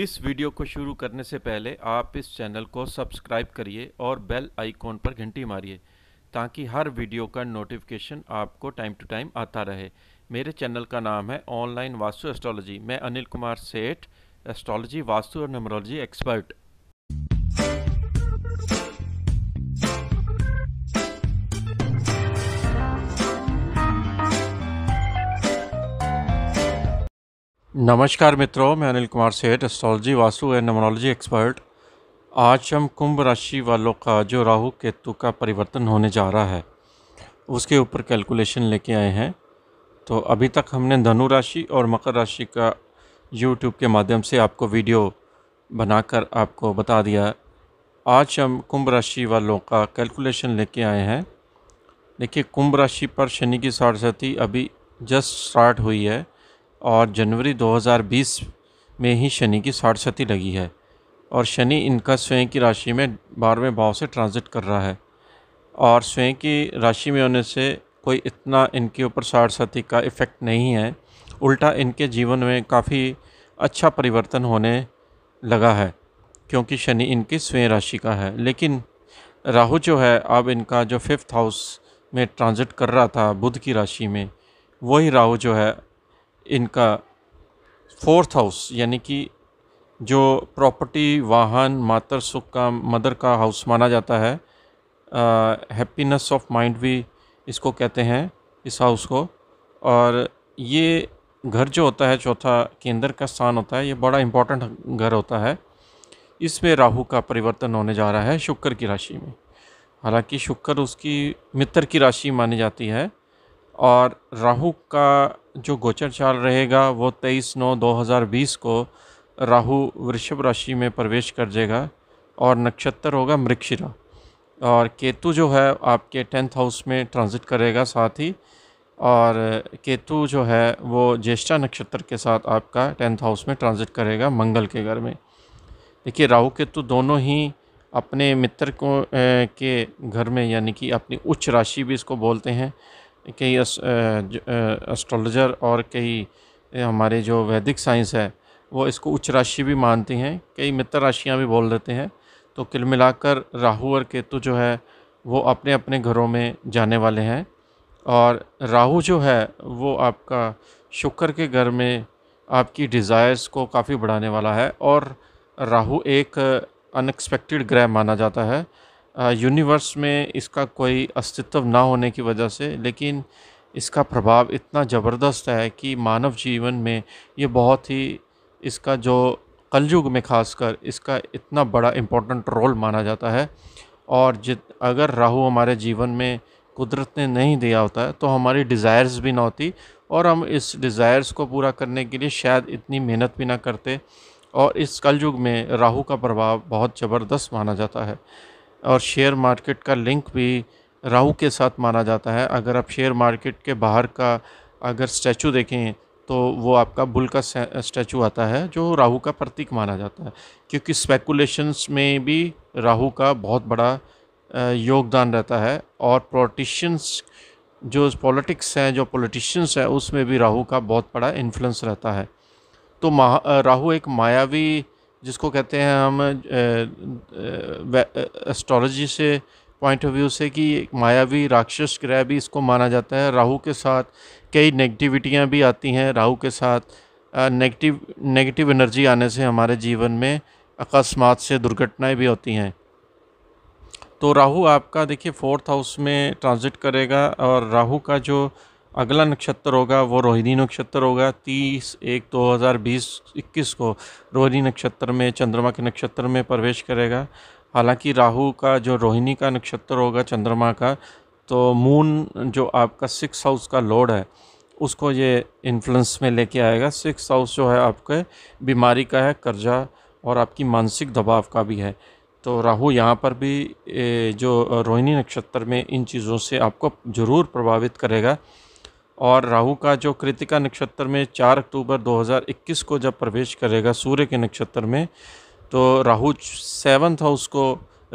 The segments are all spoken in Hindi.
इस वीडियो को शुरू करने से पहले आप इस चैनल को सब्सक्राइब करिए और बेल आइकॉन पर घंटी मारिए ताकि हर वीडियो का नोटिफिकेशन आपको टाइम टू टाइम आता रहे मेरे चैनल का नाम है ऑनलाइन वास्तु एस्ट्रोलॉजी मैं अनिल कुमार सेठ एस्ट्रोलॉजी वास्तु और नमरोलॉजी एक्सपर्ट नमस्कार मित्रों मैं Anil Kumar Seth astrology vastu and numerology expert आज हम कुंभ राशि वालों का जो राहु केतु का परिवर्तन होने जा रहा है उसके ऊपर कैलकुलेशन लेके आए हैं तो अभी तक हमने धनु राशि और मकर राशि का यूट्यूब के माध्यम से आपको वीडियो बनाकर आपको बता दिया आज हम कुंभ राशि वालों का कैलकुलेशन लेके आए हैं देखिए कुंभ राशि पर शनि की साढ़ अभी जस्ट स्टार्ट हुई है और जनवरी 2020 में ही शनि की साढ़सती लगी है और शनि इनका स्वयं की राशि में बारहवें भाव से ट्रांजिट कर रहा है और स्वयं की राशि में होने से कोई इतना इनके ऊपर साढ़सती का इफ़ेक्ट नहीं है उल्टा इनके जीवन में काफ़ी अच्छा परिवर्तन होने लगा है क्योंकि शनि इनकी स्वयं राशि का है लेकिन राहु जो है अब इनका जो फिफ्थ हाउस में ट्रांजिट कर रहा था बुध की राशि में वही राहु जो है इनका फोर्थ हाउस यानी कि जो प्रॉपर्टी वाहन मातर सुख का मदर का हाउस माना जाता है हैप्पीनेस ऑफ माइंड भी इसको कहते हैं इस हाउस को और ये घर जो होता है चौथा केंद्र का स्थान होता है ये बड़ा इम्पोर्टेंट घर होता है इसमें राहु का परिवर्तन होने जा रहा है शुक्र की राशि में हालांकि शुक्र उसकी मित्र की राशि मानी जाती है और राहु का जो गोचर चाल रहेगा वो 23 नौ 2020 को राहु वृषभ राशि में प्रवेश कर जाएगा और नक्षत्र होगा मृक्षिरा और केतु जो है आपके टेंथ हाउस में ट्रांजिट करेगा साथ ही और केतु जो है वो ज्येष्ठा नक्षत्र के साथ आपका टेंथ हाउस में ट्रांजिट करेगा मंगल के घर में देखिए राहु केतु दोनों ही अपने मित्र को ए, के घर में यानी कि अपनी उच्च राशि भी इसको बोलते हैं कई एस्ट्रोलॉजर और कई हमारे जो वैदिक साइंस है वो इसको उच्च राशि भी मानती हैं कई मित्र राशियाँ भी बोल देते हैं तो किल मिलाकर राहु और केतु जो है वो अपने अपने घरों में जाने वाले हैं और राहु जो है वो आपका शुक्र के घर में आपकी डिज़ायर्स को काफ़ी बढ़ाने वाला है और राहु एक अनएक्सपेक्टेड ग्रह माना जाता है यूनिवर्स में इसका कोई अस्तित्व ना होने की वजह से लेकिन इसका प्रभाव इतना ज़बरदस्त है कि मानव जीवन में ये बहुत ही इसका जो कलयुग में खासकर इसका इतना बड़ा इम्पोर्टेंट रोल माना जाता है और जित अगर राहु हमारे जीवन में कुदरत ने नहीं दिया होता है तो हमारी डिज़ायर्स भी ना होती और हम इस डिज़ायर्स को पूरा करने के लिए शायद इतनी मेहनत भी ना करते और इस कलयुग में राहु का प्रभाव बहुत ज़बरदस्त माना जाता है और शेयर मार्केट का लिंक भी राहु के साथ माना जाता है अगर आप शेयर मार्केट के बाहर का अगर स्टैचू देखें तो वो आपका बुल का स्टैचू आता है जो राहु का प्रतीक माना जाता है क्योंकि स्पेकुलेशंस में भी राहु का बहुत बड़ा योगदान रहता है और पॉलिटिशियंस जो पॉलिटिक्स हैं जो पॉलिटिशियंस हैं उसमें भी राहु का बहुत बड़ा इन्फ्लुएंस रहता है तो राहू एक मायावी जिसको कहते हैं हम एस्ट्रोलॉजी से पॉइंट ऑफ व्यू से कि मायावी राक्षस ग्रह भी इसको माना जाता है राहु के साथ कई नेगेटिविटियाँ भी आती हैं राहु के साथ नेगेटिव नेगेटिव एनर्जी आने से हमारे जीवन में अकस्मात से दुर्घटनाएं भी होती हैं तो राहु आपका देखिए फोर्थ हाउस में ट्रांजिट करेगा और राहु का जो अगला नक्षत्र होगा वो रोहिणी नक्षत्र होगा तीस एक दो हज़ार बीस इक्कीस को रोहिणी नक्षत्र में चंद्रमा के नक्षत्र में प्रवेश करेगा हालांकि राहु का जो रोहिणी का नक्षत्र होगा चंद्रमा का तो मून जो आपका सिक्स हाउस का लॉर्ड है उसको ये इन्फ्लुएंस में लेके आएगा सिक्स हाउस जो है आपके बीमारी का है कर्जा और आपकी मानसिक दबाव का भी है तो राहु यहाँ पर भी जो रोहिणी नक्षत्र में इन चीज़ों से आपको ज़रूर प्रभावित करेगा और राहु का जो कृतिका नक्षत्र में चार अक्टूबर 2021 को जब प्रवेश करेगा सूर्य के नक्षत्र में तो राहु सेवन्थ हाउस को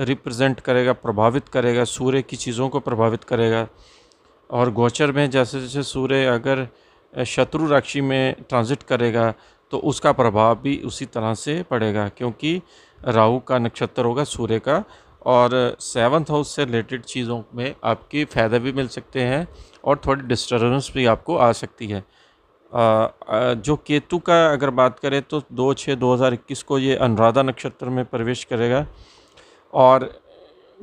रिप्रेजेंट करेगा प्रभावित करेगा सूर्य की चीज़ों को प्रभावित करेगा और गोचर में जैसे जैसे सूर्य अगर शत्रु राशि में ट्रांजिट करेगा तो उसका प्रभाव भी उसी तरह से पड़ेगा क्योंकि राहु का नक्षत्र होगा सूर्य का और सेवन्थ हाउस से रिलेटेड चीज़ों में आपकी फ़ायदा भी मिल सकते हैं और थोड़ी डिस्टर्बेंस भी आपको आ सकती है आ, आ, जो केतु का अगर बात करें तो दो छः दो हज़ार इक्कीस को ये अनुराधा नक्षत्र में प्रवेश करेगा और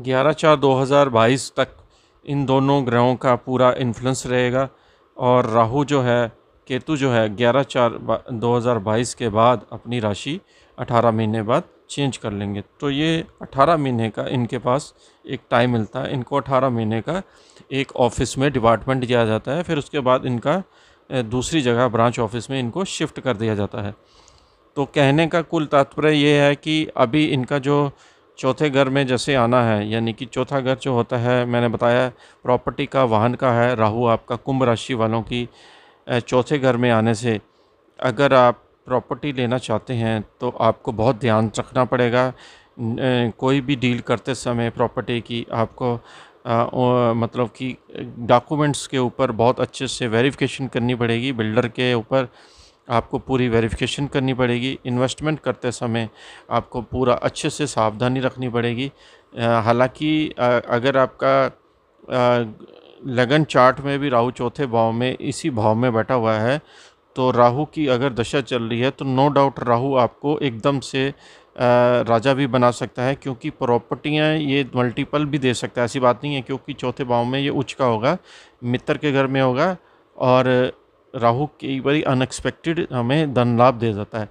ग्यारह चार दो हज़ार बाईस तक इन दोनों ग्रहों का पूरा इन्फ्लुएंस रहेगा और राहु जो है केतु जो है ग्यारह चार दो हज़ार बाईस के बाद अपनी राशि अठारह महीने बाद चेंज कर लेंगे तो ये 18 महीने का इनके पास एक टाइम मिलता है इनको 18 महीने का एक ऑफिस में डिपार्टमेंट दिया जाता है फिर उसके बाद इनका दूसरी जगह ब्रांच ऑफिस में इनको शिफ्ट कर दिया जाता है तो कहने का कुल तात्पर्य ये है कि अभी इनका जो चौथे घर में जैसे आना है यानी कि चौथा घर जो होता है मैंने बताया प्रॉपर्टी का वाहन का है राहु आपका कुंभ राशि वालों की चौथे घर में आने से अगर आप प्रॉपर्टी लेना चाहते हैं तो आपको बहुत ध्यान रखना पड़ेगा कोई भी डील करते समय प्रॉपर्टी की आपको आ, मतलब कि डॉक्यूमेंट्स के ऊपर बहुत अच्छे से वेरिफिकेशन करनी पड़ेगी बिल्डर के ऊपर आपको पूरी वेरिफिकेशन करनी पड़ेगी इन्वेस्टमेंट करते समय आपको पूरा अच्छे से सावधानी रखनी पड़ेगी हालांकि अगर आपका लगन चार्ट में भी राहु चौथे भाव में इसी भाव में बैठा हुआ है तो राहु की अगर दशा चल रही है तो नो डाउट राहु आपको एकदम से राजा भी बना सकता है क्योंकि प्रॉपर्टियाँ ये मल्टीपल भी दे सकता है ऐसी बात नहीं है क्योंकि चौथे भाव में ये उच्च का होगा मित्र के घर में होगा और राहु कई बार अनएक्सपेक्टेड हमें धन लाभ दे जाता है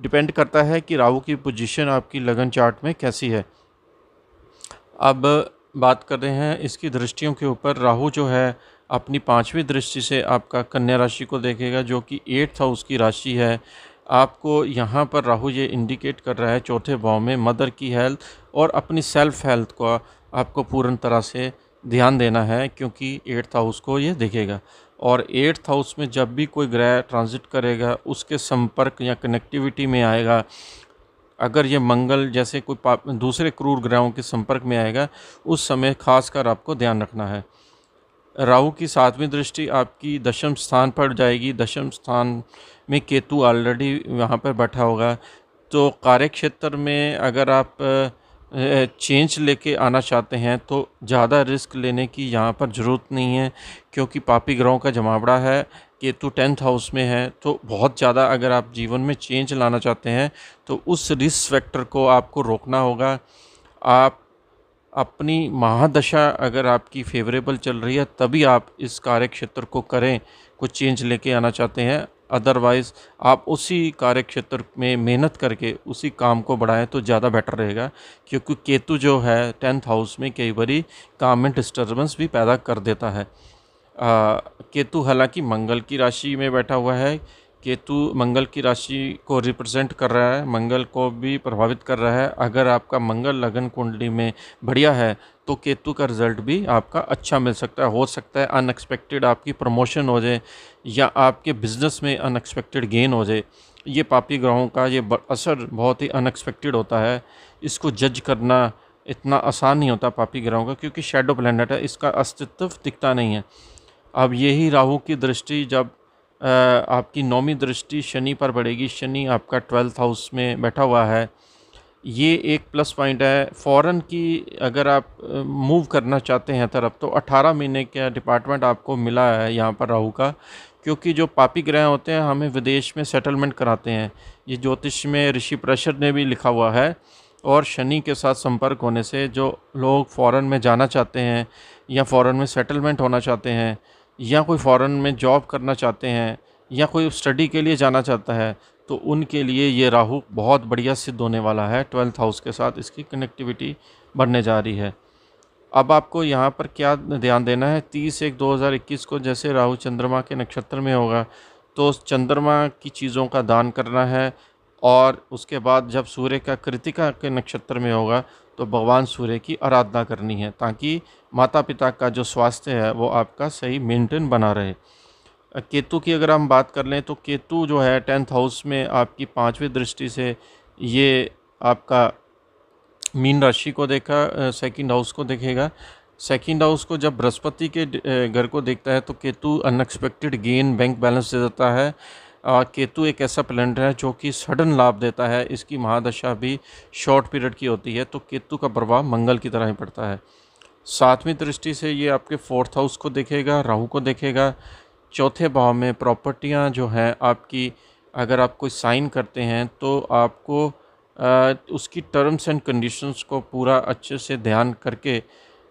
डिपेंड करता है कि राहु की पोजीशन आपकी लगन चार्ट में कैसी है अब बात कर रहे हैं इसकी दृष्टियों के ऊपर राहु जो है अपनी पाँचवीं दृष्टि से आपका कन्या राशि को देखेगा जो कि एट्थ हाउस की राशि है आपको यहाँ पर राहु ये इंडिकेट कर रहा है चौथे भाव में मदर की हेल्थ और अपनी सेल्फ हेल्थ का आपको पूर्ण तरह से ध्यान देना है क्योंकि एट्थ हाउस को ये देखेगा और एट्थ हाउस में जब भी कोई ग्रह ट्रांजिट करेगा उसके संपर्क या कनेक्टिविटी में आएगा अगर ये मंगल जैसे कोई दूसरे क्रूर ग्रहों के संपर्क में आएगा उस समय खासकर आपको ध्यान रखना है राहु की सातवीं दृष्टि आपकी दशम स्थान पर जाएगी दशम स्थान में केतु ऑलरेडी वहाँ पर बैठा होगा तो कार्य क्षेत्र में अगर आप चेंज लेके आना चाहते हैं तो ज़्यादा रिस्क लेने की यहाँ पर ज़रूरत नहीं है क्योंकि पापी ग्रहों का जमावड़ा है केतु टेंथ हाउस में है तो बहुत ज़्यादा अगर आप जीवन में चेंज लाना चाहते हैं तो उस रिस्क फैक्टर को आपको रोकना होगा आप अपनी महादशा अगर आपकी फेवरेबल चल रही है तभी आप इस कार्य क्षेत्र को करें कुछ चेंज लेके आना चाहते हैं अदरवाइज़ आप उसी कार्य क्षेत्र में मेहनत करके उसी काम को बढ़ाएं तो ज़्यादा बेटर रहेगा क्योंकि केतु जो है टेंथ हाउस में कई बारी काम में डिस्टर्बेंस भी पैदा कर देता है आ, केतु हालांकि मंगल की राशि में बैठा हुआ है केतु मंगल की राशि को रिप्रेजेंट कर रहा है मंगल को भी प्रभावित कर रहा है अगर आपका मंगल लगन कुंडली में बढ़िया है तो केतु का रिज़ल्ट भी आपका अच्छा मिल सकता है हो सकता है अनएक्सपेक्टेड आपकी प्रमोशन हो जाए या आपके बिज़नेस में अनएक्सपेक्टेड गेन हो जाए ये पापी ग्रहों का ये असर बहुत ही अनएक्सपेक्टेड होता है इसको जज करना इतना आसान नहीं होता पापी ग्रहों का क्योंकि शेडो प्लैनेट है इसका अस्तित्व दिखता नहीं है अब यही राहु की दृष्टि जब आपकी नौमी दृष्टि शनि पर पड़ेगी शनि आपका ट्वेल्थ हाउस में बैठा हुआ है ये एक प्लस पॉइंट है फ़ौरन की अगर आप मूव करना चाहते हैं तरफ तो 18 महीने का डिपार्टमेंट आपको मिला है यहाँ पर राहु का क्योंकि जो पापी ग्रह होते हैं हमें विदेश में सेटलमेंट कराते हैं ये ज्योतिष में ऋषि प्रशर ने भी लिखा हुआ है और शनि के साथ संपर्क होने से जो लोग फ़ौरन में जाना चाहते हैं या फ़ौरन में सेटलमेंट होना चाहते हैं या कोई फ़ॉरेन में जॉब करना चाहते हैं या कोई स्टडी के लिए जाना चाहता है तो उनके लिए ये राहु बहुत बढ़िया सिद्ध होने वाला है ट्वेल्थ हाउस के साथ इसकी कनेक्टिविटी बढ़ने जा रही है अब आपको यहाँ पर क्या ध्यान देना है तीस एक इक्कीस को जैसे राहु चंद्रमा के नक्षत्र में होगा तो चंद्रमा की चीज़ों का दान करना है और उसके बाद जब सूर्य का कृतिका के नक्षत्र में होगा तो भगवान सूर्य की आराधना करनी है ताकि माता पिता का जो स्वास्थ्य है वो आपका सही मेंटेन बना रहे केतु की अगर हम बात कर लें तो केतु जो है टेंथ हाउस में आपकी पाँचवीं दृष्टि से ये आपका मीन राशि को देखा सेकंड हाउस को देखेगा सेकंड हाउस को जब बृहस्पति के घर को देखता है तो Ketu unexpected gain bank balance दे देता है केतु एक ऐसा प्लेनेट है जो कि सडन लाभ देता है इसकी महादशा भी शॉर्ट पीरियड की होती है तो केतु का प्रभाव मंगल की तरह ही पड़ता है सातवीं दृष्टि से ये आपके फोर्थ हाउस को देखेगा राहु को देखेगा चौथे भाव में प्रॉपर्टियाँ जो हैं आपकी अगर आप कोई साइन करते हैं तो आपको आ, उसकी टर्म्स एंड कंडीशंस को पूरा अच्छे से ध्यान करके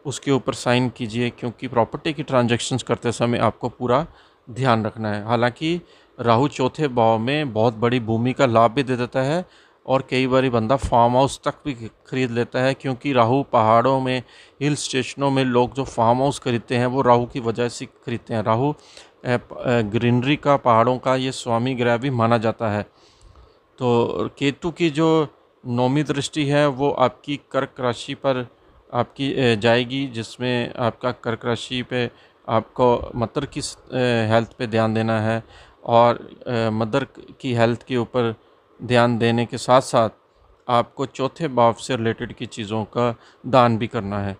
उसके ऊपर साइन कीजिए क्योंकि प्रॉपर्टी की ट्रांजेक्शन्स करते समय आपको पूरा ध्यान रखना है हालांकि राहु चौथे भाव में बहुत बड़ी भूमि का लाभ भी दे देता है और कई बार बंदा फार्म हाउस तक भी खरीद लेता है क्योंकि राहु पहाड़ों में हिल स्टेशनों में लोग जो फार्म हाउस खरीदते हैं वो राहु की वजह से खरीदते हैं राहु ग्रीनरी का पहाड़ों का ये स्वामी ग्रह भी माना जाता है तो केतु की जो नौमी दृष्टि है वो आपकी कर्क राशि पर आपकी जाएगी जिसमें आपका कर्क राशि पे आपको मतर की हेल्थ पे ध्यान देना है और मदर की हेल्थ के ऊपर ध्यान देने के साथ साथ आपको चौथे भाव से रिलेटेड की चीज़ों का दान भी करना है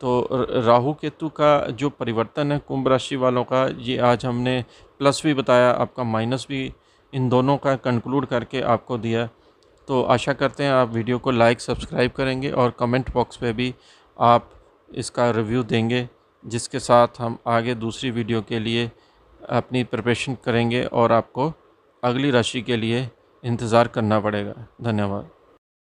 तो राहु केतु का जो परिवर्तन है कुंभ राशि वालों का ये आज हमने प्लस भी बताया आपका माइनस भी इन दोनों का कंक्लूड करके आपको दिया तो आशा करते हैं आप वीडियो को लाइक सब्सक्राइब करेंगे और कमेंट बॉक्स पे भी आप इसका रिव्यू देंगे जिसके साथ हम आगे दूसरी वीडियो के लिए अपनी प्रिपरेशन करेंगे और आपको अगली राशि के लिए इंतज़ार करना पड़ेगा धन्यवाद